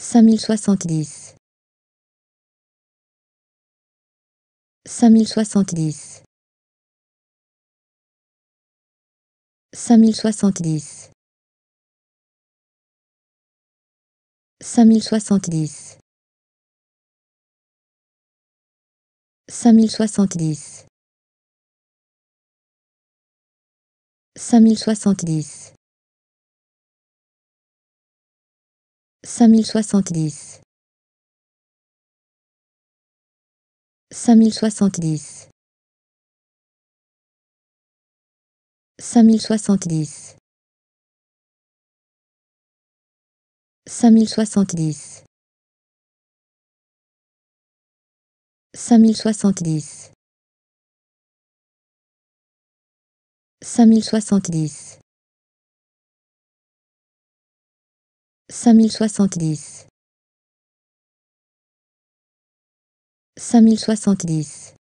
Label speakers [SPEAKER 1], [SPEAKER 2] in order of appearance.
[SPEAKER 1] 5070 5070 5070 5070 5070 5070 5070 5070 5070 5070 5070 5070 5070 5070